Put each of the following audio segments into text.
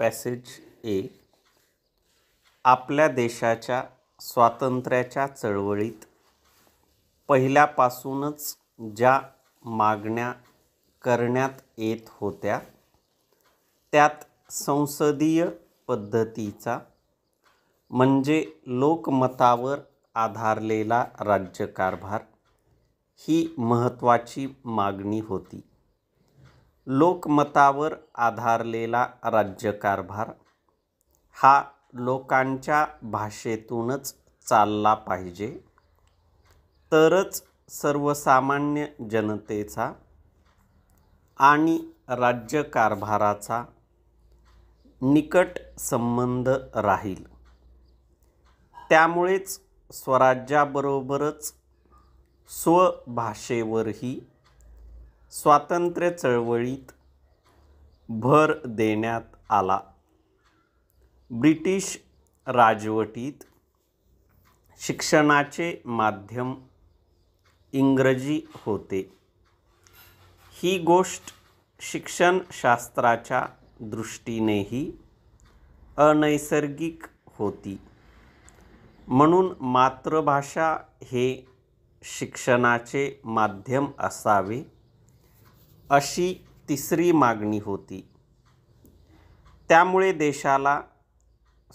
passage ए आपल्या देशाच्या स्वातंत्र्याच्या चळवळीत पहिल्यापासूनच ज्या मागण्या करण्यात येत होत्या त्यात संसदीय पद्धतीचा म्हणजे लोकमतावर आधारलेला राज्यकारभार ही महत्त्वाची मागणी होती लोकमतावर आधारलेला राज्यकारभार हा लोकांच्या भाषेतूनच चालला पाहिजे तरच सर्वसामान्य जनतेचा आणि राज्यकारभाराचा निकट संबंध राहील त्यामुळेच स्वराज्याबरोबरच स्वभाषेवरही स्वातंत्र्य चळवळीत भर देण्यात आला ब्रिटिश राजवटीत शिक्षणाचे माध्यम इंग्रजी होते ही गोष्ट शिक्षणशास्त्राच्या दृष्टीनेही अनैसर्गिक होती म्हणून मातृभाषा हे शिक्षणाचे माध्यम असावे अशी तिसरी मागणी होती त्यामुळे देशाला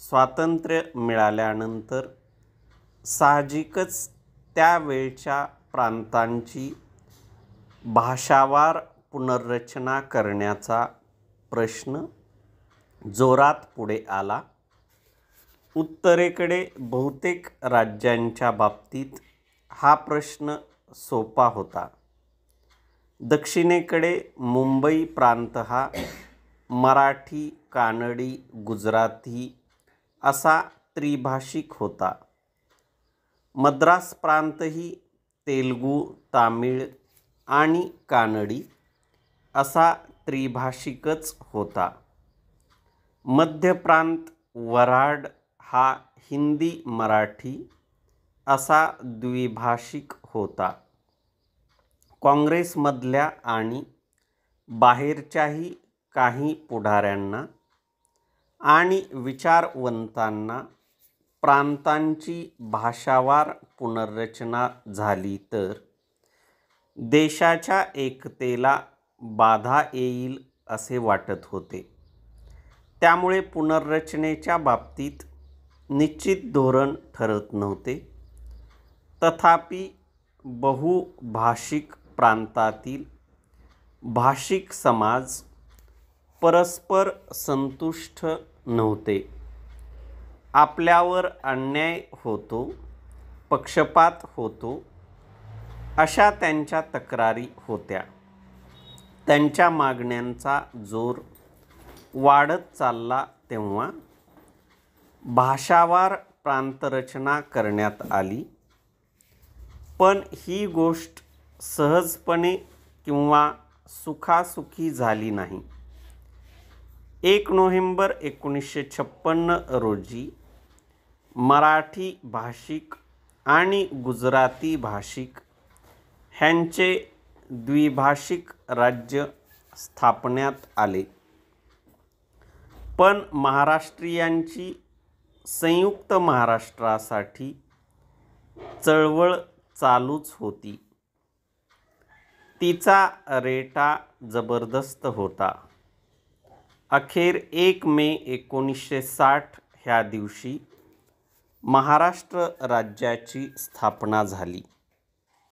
स्वातंत्र्य मिळाल्यानंतर साहजिकच त्यावेळच्या प्रांतांची भाषावार पुनर्रचना करण्याचा प्रश्न जोरात पुढे आला उत्तरेकडे बहुतेक राज्यांच्या बाबतीत हा प्रश्न सोपा होता दक्षिणेकडे मुंबई प्रांत हा मराठी कानडी गुजराती असा त्रिभाषिक होता मद्रास प्रांतही तेलगू तामिळ आणि कानडी असा त्रिभाषिकच होता मध्य प्रांत वराड हा हिंदी मराठी असा द्विभाषिक होता काँग्रेसमधल्या आणि बाहेरच्याही काही पुढाऱ्यांना आणि विचारवंतांना प्रांतांची भाषावार पुनर्रचना झाली तर देशाच्या एकतेला बाधा येईल असे वाटत होते त्यामुळे पुनर्रचनेच्या बाबतीत निश्चित धोरण ठरत नव्हते तथापि बहुभाषिक प्रांतातील भाषिक समाज परस्पर संतुष्ट नव्हते आपल्यावर अन्याय होतो पक्षपात होतो अशा त्यांच्या तक्रारी होत्या त्यांच्या मागण्यांचा जोर वाढत चालला तेव्हा भाषावार प्रांतरचना करण्यात आली पण ही गोष्ट सहजपणे किंवा सुखासुखी झाली नाही एक नोव्हेंबर एकोणीसशे छप्पन्न रोजी मराठी भाषिक आणि गुजराती भाषिक ह्यांचे द्विभाषिक राज्य स्थापण्यात आले पण महाराष्ट्रीयांची संयुक्त महाराष्ट्रासाठी चळवळ चालूच होती तिचा रेटा जबरदस्त होता अखेर एक मे एकोणीसशे साठ ह्या दिवशी महाराष्ट्र राज्याची स्थापना झाली